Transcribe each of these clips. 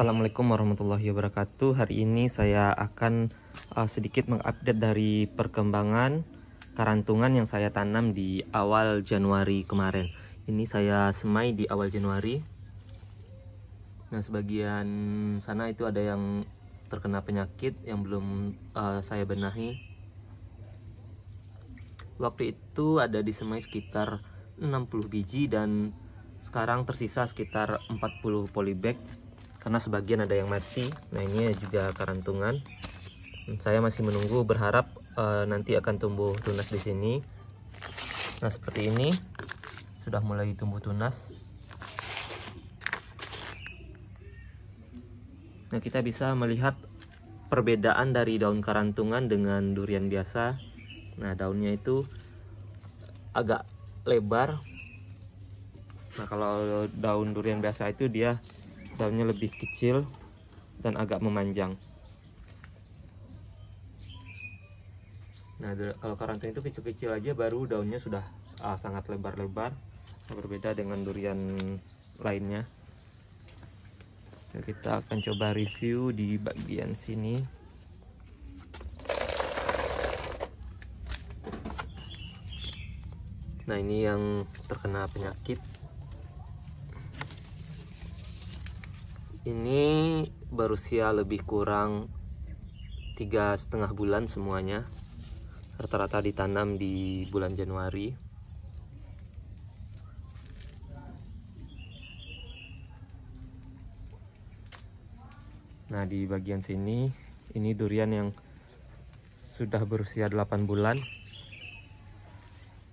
Assalamualaikum warahmatullahi wabarakatuh. Hari ini saya akan uh, sedikit mengupdate dari perkembangan karantungan yang saya tanam di awal Januari kemarin. Ini saya semai di awal Januari. Nah, sebagian sana itu ada yang terkena penyakit yang belum uh, saya benahi. Waktu itu ada disemai sekitar 60 biji dan sekarang tersisa sekitar 40 polybag karena sebagian ada yang mati nah ini juga karantungan saya masih menunggu berharap uh, nanti akan tumbuh tunas di sini nah seperti ini sudah mulai tumbuh tunas nah kita bisa melihat perbedaan dari daun karantungan dengan durian biasa nah daunnya itu agak lebar nah kalau daun durian biasa itu dia daunnya lebih kecil dan agak memanjang nah kalau karanteng itu kecil-kecil aja baru daunnya sudah uh, sangat lebar-lebar berbeda dengan durian lainnya nah, kita akan coba review di bagian sini nah ini yang terkena penyakit ini berusia lebih kurang tiga setengah bulan semuanya rata-rata ditanam di bulan Januari nah di bagian sini ini durian yang sudah berusia 8 bulan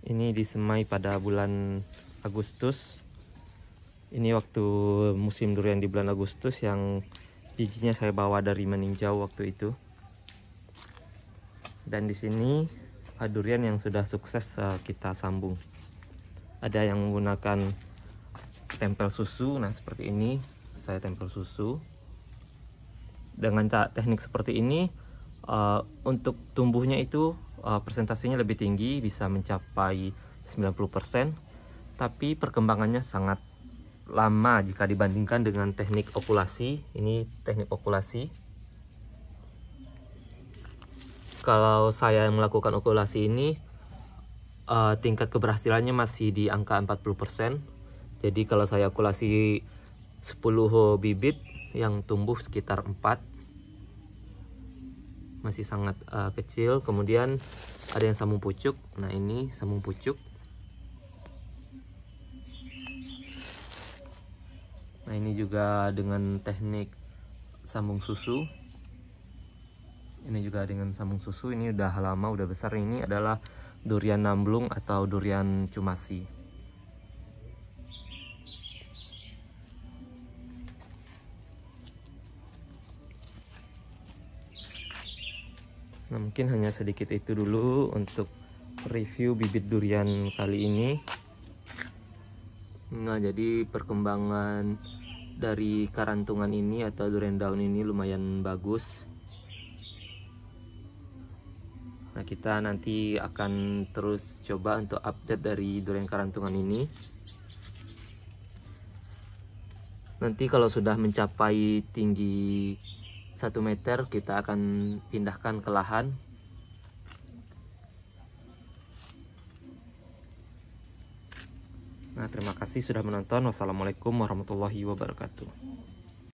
ini disemai pada bulan Agustus ini waktu musim durian di bulan Agustus yang bijinya saya bawa dari meninjau waktu itu dan di sini durian yang sudah sukses eh, kita sambung ada yang menggunakan tempel susu nah seperti ini saya tempel susu dengan teknik seperti ini eh, untuk tumbuhnya itu eh, presentasinya lebih tinggi bisa mencapai 90% tapi perkembangannya sangat lama jika dibandingkan dengan teknik okulasi. Ini teknik okulasi. Kalau saya melakukan okulasi ini uh, tingkat keberhasilannya masih di angka 40%. Jadi kalau saya okulasi 10 bibit yang tumbuh sekitar 4 masih sangat uh, kecil kemudian ada yang sambung pucuk nah ini sambung pucuk Nah ini juga dengan teknik sambung susu. Ini juga dengan sambung susu. Ini udah lama, udah besar. Ini adalah durian namblung atau durian cumasi. Nah mungkin hanya sedikit itu dulu untuk review bibit durian kali ini. Nah jadi perkembangan dari karantungan ini atau durian daun ini lumayan bagus nah kita nanti akan terus coba untuk update dari durian karantungan ini nanti kalau sudah mencapai tinggi 1 meter kita akan pindahkan ke lahan Nah, terima kasih sudah menonton. Wassalamualaikum warahmatullahi wabarakatuh.